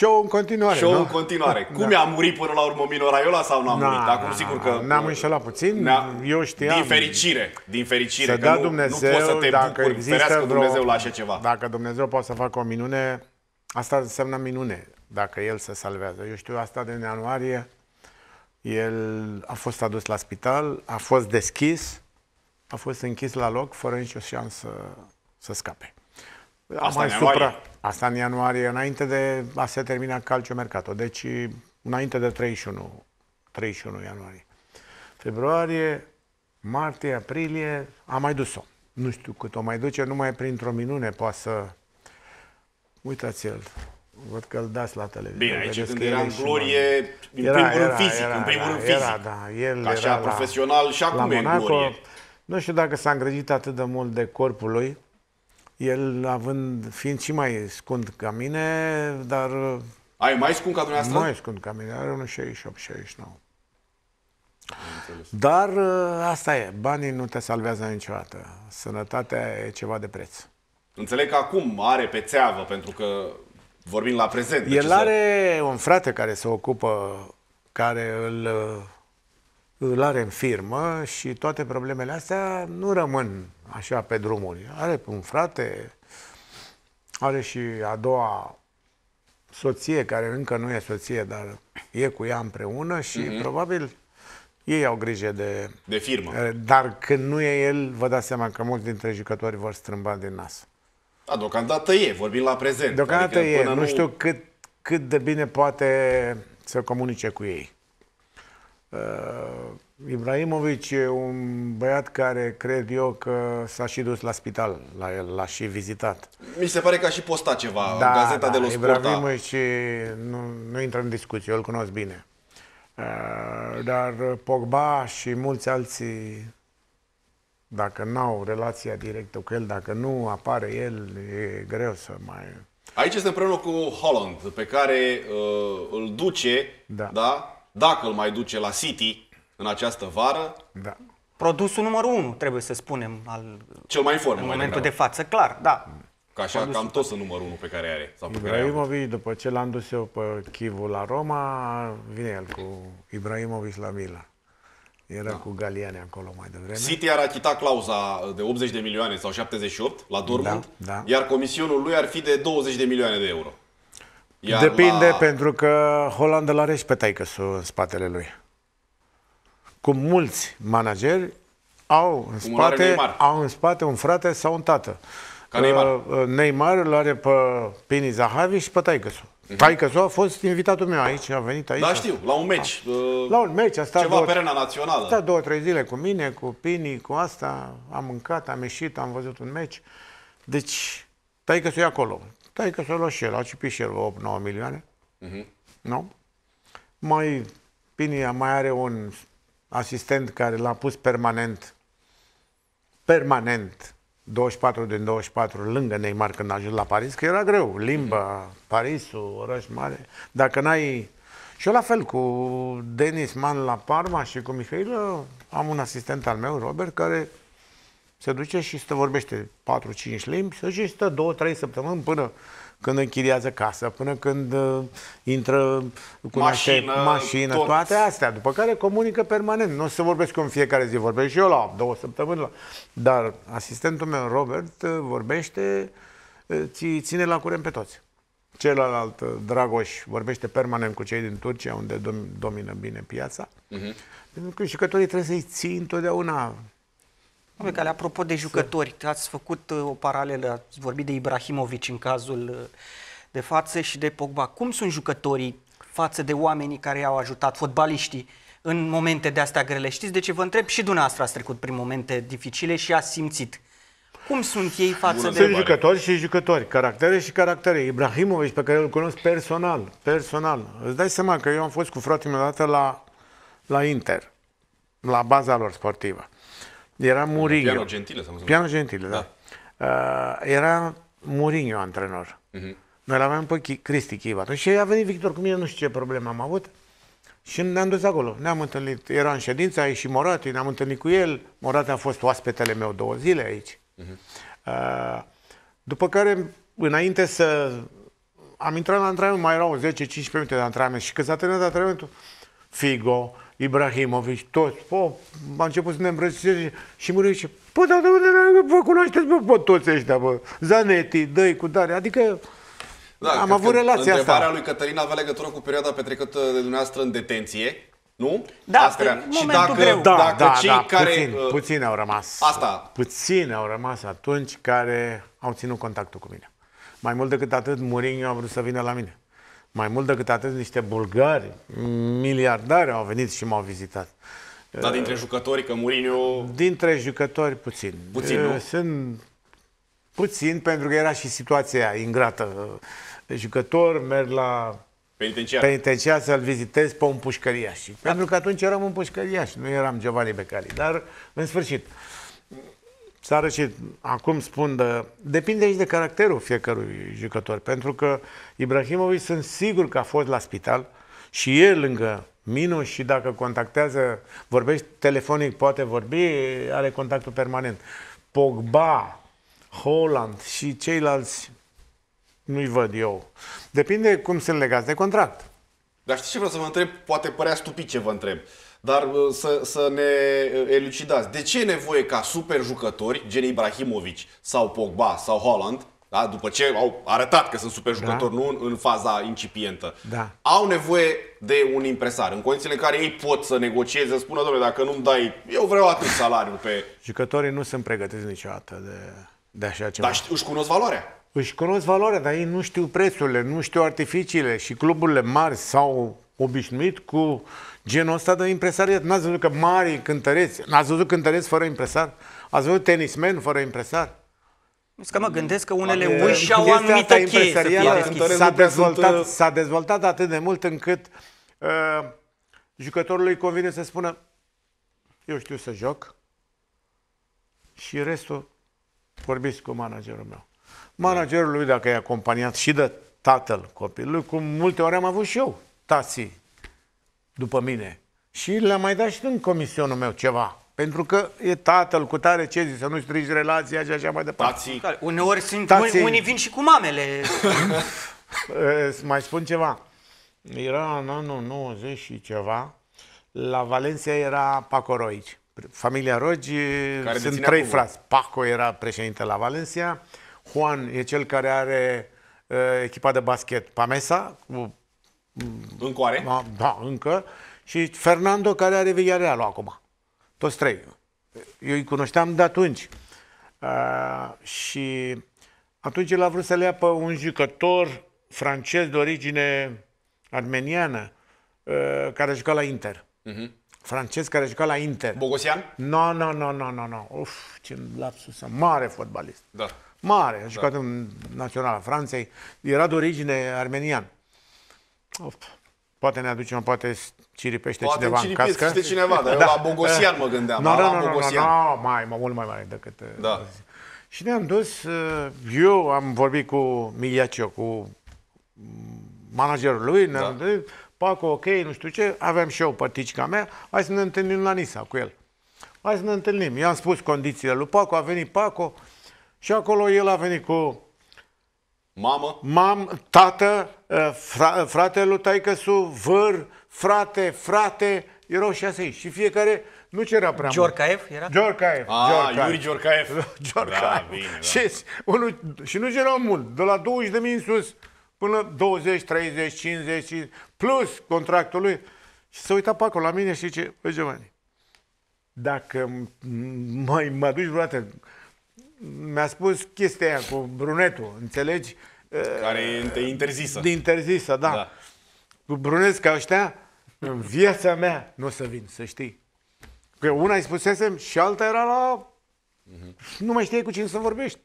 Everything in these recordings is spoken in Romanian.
Show în continuare, Show nu? în continuare. Cum da. i-a murit până la urmă Mino Raiola sau nu a da, Acum sigur că... Ne-am înșelat puțin, eu știam. Din fericire, din fericire. Să că da nu, Dumnezeu, nu poți să te dacă bucuri, există vreo, Dumnezeu la așa ceva. Dacă Dumnezeu poate să facă o minune, asta înseamnă minune, dacă El se salvează. Eu știu asta de ianuarie, el a fost adus la spital, a fost deschis, a fost închis la loc, fără nicio șansă să scape. Asta mai în supra. Asta în ianuarie, înainte de a se termina Calcio Mercato. Deci, înainte de 31, 31 ianuarie. Februarie, martie, aprilie, am mai dus-o. Nu știu cât o mai duce, numai printr-o minune poate să... Uitați-l, văd că îl dați la televizor. Bine, aici când era în glorie, în era, primul rând fizic, era, în primul rând fizic. Era, da, el Așa, era profesional la, și acum la Monaco, e în glorie. Nu știu dacă s-a îngrădit atât de mult de corpul lui, el având, fiind și mai scund ca mine, dar... Ai mai scund ca dumneavoastră? Mai scund ca mine, are 68 69 Dar ă, asta e, banii nu te salvează niciodată. Sănătatea e ceva de preț. Înțeleg că acum are pe țeavă, pentru că vorbim la prezent. El are un frate care se ocupă, care îl ă, îl are în firmă și toate problemele astea nu rămân așa pe drumuri. Are un frate, are și a doua soție, care încă nu e soție, dar e cu ea împreună și mm-hmm. probabil ei au grijă de... De firmă. Eh, dar când nu e el, vă dați seama că mulți dintre jucători vor strâmba din nas. Da, deocamdată e, vorbim la prezent. Deocamdată adică e, nu, nu știu cât, cât de bine poate să comunice cu ei. Uh, Ibrahimovic e un băiat care cred eu că s-a și dus la spital, la el, l-a și vizitat. Mi se pare că a și postat ceva da, în gazeta da, de los da. Ibrahimovic nu, nu intră în discuție, eu îl cunosc bine. Uh, dar Pogba și mulți alții, dacă n-au relația directă cu el, dacă nu apare el, e greu să mai... Aici este împreună cu Holland, pe care uh, îl duce, da, da dacă îl mai duce la City în această vară... Da. Produsul numărul unu, trebuie să spunem, al, cel mai inform, în mai momentul de față, clar, da. Ca așa, Produsul cam tot sunt numărul unu pe care are. Sau pe Ibrahimovic, după ce l-am dus eu pe Chivu la Roma, vine el cu Ibrahimovic la Mila. Era da. cu Galiani acolo mai devreme. City ar achita clauza de 80 de milioane sau 78 la Dortmund, da, da. iar comisionul lui ar fi de 20 de milioane de euro. Iar Depinde, la... pentru că Holanda l-are și pe taică în spatele lui. Cum mulți manageri au în, spate, au în spate un frate sau un tată. Ca Neymar. Uh, uh, Neymar îl are pe Pini Zahavi și pe Taicăsu. Uh-huh. Mhm. Taicăsu a fost invitatul meu aici, a venit aici. Da, știu, la un meci. Da. Uh, la un meci, a stat Ceva două, pe națională. A stat două, trei zile cu mine, cu Pini, cu asta. Am mâncat, am ieșit, am văzut un meci. Deci, Taicăsu e acolo. Stai că s-a luat și el, a cipit și el 8-9 milioane. Uh-huh. Nu? Mai, Pinia mai are un asistent care l-a pus permanent, permanent, 24 din 24 lângă Neymar când a ajuns la Paris, că era greu, limba, uh-huh. Parisul, oraș mare. Dacă n-ai... Și eu la fel, cu Denis Man la Parma și cu Mihail, am un asistent al meu, Robert, care se duce și stă, vorbește 4-5 limbi, se duce și stă 2-3 săptămâni până când închiriază casă, până când uh, intră cu mașină, mașină tot. toate astea, după care comunică permanent. Nu o să vorbesc cu în fiecare zi, vorbesc și eu la două săptămâni. La... Dar asistentul meu, Robert, uh, vorbește, uh, ți, ține la curent pe toți. Celălalt, uh, Dragoș, vorbește permanent cu cei din Turcia, unde domină bine piața. Uh-huh. Pentru că jucătorii trebuie să-i ții întotdeauna Oameni că apropo de jucători, ați făcut uh, o paralelă, ați vorbit de Ibrahimovic în cazul uh, de față și de Pogba. Cum sunt jucătorii față de oamenii care i-au ajutat, fotbaliștii, în momente de astea grele? Știți de ce vă întreb? Și dumneavoastră ați trecut prin momente dificile și ați simțit. Cum sunt ei față Bună de... Sunt jucători și jucători, caractere și caractere. Ibrahimovic, pe care îl cunosc personal, personal. Îți dai seama că eu am fost cu fratele meu dată la, la Inter, la baza lor sportivă. Era Mourinho. Piano Gentile, să Piano Gentile, da. da. Uh, era Mourinho antrenor. Uh-huh. Noi l-aveam pe Cristi Chiva. Și a venit Victor cu mine, nu știu ce problemă am avut. Și ne-am dus acolo. Ne-am întâlnit. Era în ședință, a ieșit Morati, ne-am întâlnit cu el. Morati a fost oaspetele meu două zile aici. Uh-huh. Uh, după care, înainte să... Am intrat la antrenament, mai erau 10-15 minute de antrenament și când s-a terminat antrenamentul, Figo, Ibrahimovic, toți, po, a început să ne îmbrățișeze și mă zice, po, da, da, da, vă cunoașteți, bă, bă, toți ăștia, bă, Zanetti, dăi cu dare, adică da, am avut relația asta. Întrebarea lui Cătălin avea legătură cu perioada petrecută de dumneavoastră în detenție, nu? Da, asta era. Și dacă, greu. Da, dacă da, cei da, care... Puțin, uh, puțin au rămas. Asta. Puțin au rămas atunci care au ținut contactul cu mine. Mai mult decât atât, Mourinho a vrut să vină la mine. Mai mult decât atât, niște bulgari miliardari au venit și m-au vizitat. Dar dintre jucători, că Mourinho... Dintre jucători, puțin. Puțin, eh, nu? Sunt puțin, pentru că era și situația ingrată. Jucător, merg la penitenciar, penitenciar să-l vizitez pe un pușcăriaș. Da. Pentru că atunci eram un pușcăriaș, nu eram Giovanni Becali. Dar, în sfârșit, țară și acum spun, de, depinde aici de caracterul fiecărui jucător, pentru că Ibrahimovic sunt sigur că a fost la spital și el lângă minus și dacă contactează, vorbește telefonic, poate vorbi, are contactul permanent. Pogba, Holland și ceilalți nu-i văd eu. Depinde cum sunt legați de contract. Dar știți ce vreau să vă întreb? Poate părea stupid ce vă întreb. Dar uh, să, să ne uh, elucidați. De ce e nevoie ca super jucători, gen Ibrahimovic sau Pogba sau Holland, da? după ce au arătat că sunt super jucători, da. nu în, în faza incipientă, da. au nevoie de un impresar, în condițiile în care ei pot să negocieze, spună, domnule, dacă nu-mi dai, eu vreau atât salariul pe... Jucătorii nu sunt pregătiți niciodată de, de așa ceva. Dar își cunosc valoarea își cunosc valoarea, dar ei nu știu prețurile, nu știu artificiile și cluburile mari s-au obișnuit cu genul ăsta de impresariat. N-ați văzut că mari cântăreți, n-ați văzut cântăreți fără impresar? Ați văzut tenismen fără impresar? Că mă gândesc că unele uși au anumită cheie să fie S-a dezvoltat, dezvoltat atât de mult încât uh, jucătorului convine să spună eu știu să joc și restul vorbiți cu managerul meu managerul lui, dacă e acompaniat și de tatăl copilului, cum multe ori am avut și eu tații după mine. Și le a mai dat și în comisionul meu ceva. Pentru că e tatăl cu tare ce zice, să nu strigi relația și așa mai departe. Tații. Uneori sunt, tații. unii vin și cu mamele. Eh, mai spun ceva. Era în anul 90 și ceva, la Valencia era Paco Roici. Familia Rogi sunt trei acum. frați. Paco era președinte la Valencia, Juan e cel care are uh, echipa de basket Pamesa. Cu, mm, încă are? Da, da, încă. Și Fernando care are Villarealul acum. Toți trei. Eu îi cunoșteam de atunci. Uh, și atunci el a vrut să le ia pe un jucător francez de origine armeniană uh, care a jucat la Inter. Uh-huh. Francez care a jucat la Inter. Bogosian? Nu, nu, nu, nu, nu. Uf, ce lapsus. Mare fotbalist. Da. Mare, a jucat da. în Naționala Franței, era de origine armenian. Of. Poate ne aducem, poate ciripește poate cineva în cască. Poate cineva, dar da. eu la Bogosian mă gândeam. No, no, la no, Bogosian. No, no, no, mai, mult mai mare decât... Uh, da. Și ne-am dus, uh, eu am vorbit cu Miliaccio, cu mm, managerul lui, ne-am da. dus, Paco, ok, nu știu ce, aveam și eu părticica mea, hai să ne întâlnim la Nisa cu el. Hai să ne întâlnim. I-am spus condițiile lui Paco, a venit Paco, și acolo el a venit cu Mamă? Mam, tată, eh, fra, eh, frate lui taicăsu, văr, frate, frate, erau șase Și fiecare nu cerea prea Giorcaev era? Giorcaev. Ah, Iuri Giorcaev. Giorcaev. Da, bine, da. Și, unul, și nu cereau mult, de la mii în sus până 20, 30, 50, 50 plus contractul lui. Și se uita pe acolo la mine și zice, băi Giovanni, dacă mai mă aduci vreodată mi-a spus chestia aia cu brunetul, înțelegi? Care e interzisă. Interzisă, da. da. Cu brunesc ca ăștia, în viața mea nu o să vin, să știi. Că una îi spusesem și alta era la... Uh-huh. Nu mai știi cu cine să vorbești.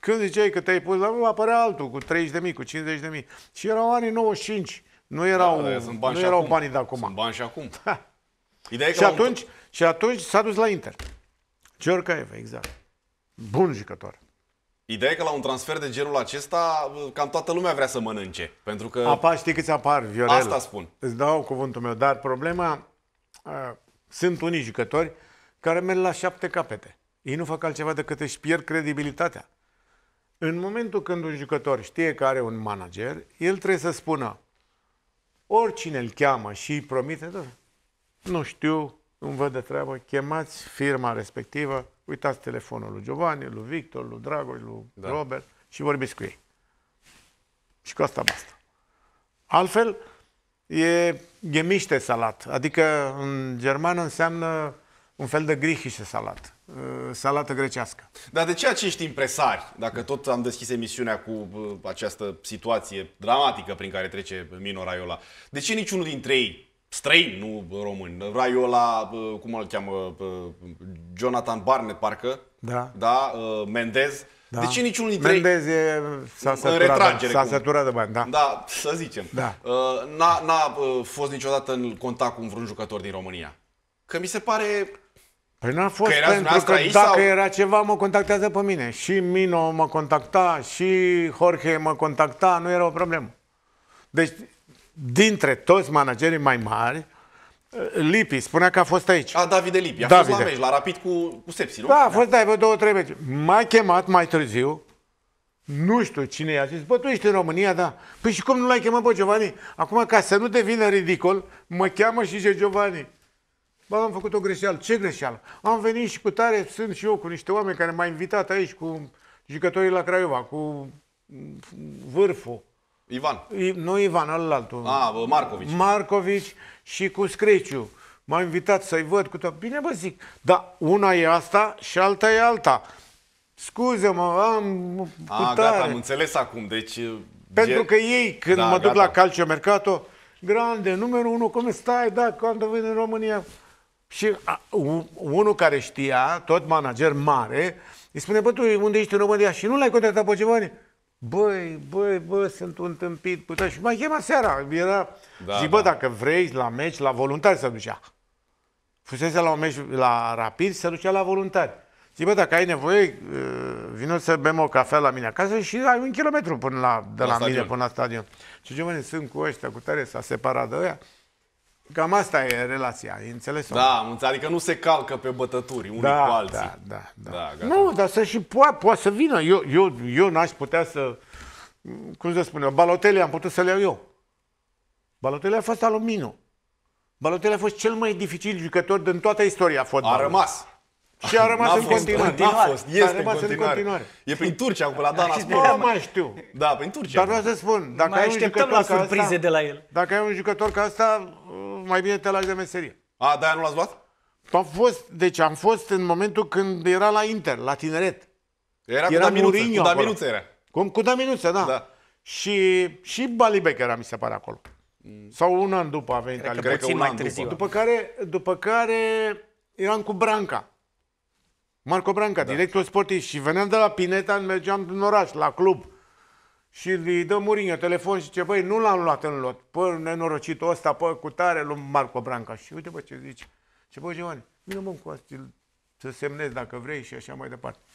Când ziceai că te-ai pus la mână, apărea altul cu 30 de mii, cu 50 de mii. Și erau anii 95. Nu da, erau, da, da, sunt bani nu erau acum. banii de acum. Sunt bani și acum. Da. Ideea și, atunci, și atunci s-a dus la Inter. Giorca Eva, exact bun jucător. Ideea e că la un transfer de genul acesta, cam toată lumea vrea să mănânce. Pentru că... Apar, știi câți apar, Viorel? Asta spun. Îți dau cuvântul meu, dar problema... Uh, sunt unii jucători care merg la șapte capete. Ei nu fac altceva decât își pierd credibilitatea. În momentul când un jucător știe că are un manager, el trebuie să spună oricine îl cheamă și îi promite, da, nu știu, nu-mi văd de treabă, chemați firma respectivă, uitați telefonul lui Giovanni, lui Victor, lui Dragoș, lui da. Robert și vorbiți cu ei. Și cu asta basta. Altfel, e gemiște salat. Adică în germană înseamnă un fel de grihișe salat. Ă, salată grecească. Dar de ce acești impresari, dacă tot am deschis emisiunea cu această situație dramatică prin care trece Mino Raiola, de ce niciunul dintre ei străini, nu români. Da. Raiola, cum îl cheamă, Jonathan Barnett, parcă, da, da uh, Mendez. Da. Deci niciunul dintre Mendez e, s-a săturat, de, s-a săturat de bani, da. Da, să zicem. Da. Uh, n-a, n-a uh, fost niciodată în contact cu vreun jucător din România. Că mi se pare Păi n-a fost că pentru că aici, dacă sau... era ceva, mă contactează pe mine. Și Mino mă contacta, și Jorge mă contacta, nu era o problemă. Deci dintre toți managerii mai mari, uh, Lipi, spunea că a fost aici. A, Davide Lipi, a Davide. fost la meci, la Rapid cu, cu Sepsi, nu? Da, a fost, da, da vreo două, trei meci. M-a chemat mai târziu, nu știu cine i-a zis, bă, tu ești în România, da. Păi și cum nu l-ai chemat pe Giovanni? Acum, ca să nu devină ridicol, mă cheamă și zice Giovanni. Bă, am făcut o greșeală. Ce greșeală? Am venit și cu tare, sunt și eu cu niște oameni care m-au invitat aici, cu jucătorii la Craiova, cu vârful, Ivan. I, nu Ivan, altul. A, Marcovici. Marcovici și cu Screciu. M-a invitat să-i văd cu tot. Bine vă zic, dar una e asta și alta e alta. Scuze-mă, am A, gata, am înțeles acum. Deci, Pentru că ei, când da, mă duc gata. la Calcio Mercato, grande, numărul unu, cum stai, da, când vin în România. Și a, un, unul care știa, tot manager mare, îi spune, bă, tu unde ești în România? Și nu l-ai contratat pe Giovanni? băi, băi, bă, sunt un tâmpit, putea și mai chema seara, era, da, zic, bă, da. dacă vrei la meci, la voluntari se ducea. Fusese la un meci la rapid, se ducea la voluntari. Zic, bă, dacă ai nevoie, uh, vină să bem o cafea la mine acasă și ai un kilometru până la, de la, la mine până la stadion. Și ce mă, sunt cu ăștia, cu tare, s-a separat de ăia. Cam asta e relația, ai înțeles? Da, Adică nu se calcă pe bătături unii da, cu alții. Da, da, da. da nu, dar să și poate, poate să vină. Eu, eu, eu n-aș putea să... Cum să spun eu? Balotele am putut să le iau eu. Balotele a fost aluminiu. Balotele a fost cel mai dificil jucător din toată istoria fotbalului. A rămas. Și a rămas în continuare. N-a fost, este a rămas în continuare. în continuare. E prin Turcia, acum la Dana Sport. Nu mai știu. Da, prin Turcia. Dar vreau să spun, dacă mai ai un jucător la surprize asta, de la el. Dacă ai un jucător ca asta, mai bine te lași de meserie. A, de-aia nu l-ați luat? Am fost, deci am fost în momentul când era la Inter, la tineret. Era, era cu Mourinho, cu Daminuță era. Cum? Cu Daminuță, da. da. Și, și Balibec era, mi se pare, acolo. Sau un an după a venit Cred că an. mai târziu. După. după care, după care eram cu Branca. Marco Branca, da. director sportiv. Și veneam de la Pineta, mergeam în oraș, la club. Și îi dă Mourinho telefon și zice, băi, nu l-am luat în lot. Pă, nenorocitul ăsta, pă, cu tare, lui Marco Branca. Și uite, bă, ce zice. Ce bă, Giovanni, vină, mă, cu asta, să semnezi dacă vrei și așa mai departe.